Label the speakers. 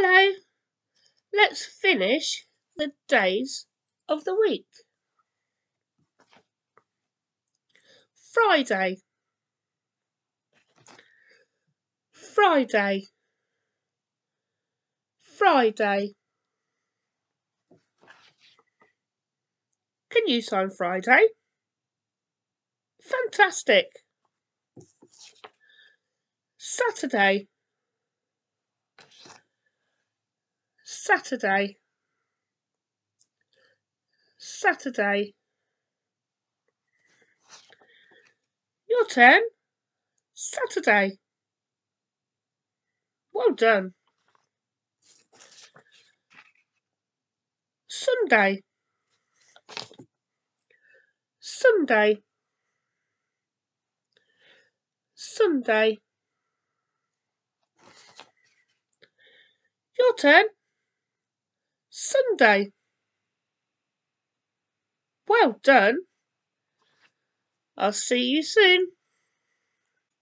Speaker 1: Hello, let's finish the days of the week. Friday, Friday, Friday. Can you sign Friday? Fantastic. Saturday, Saturday Saturday Your turn Saturday Well done Sunday Sunday Sunday Your turn Sunday. Well done. I'll see you soon.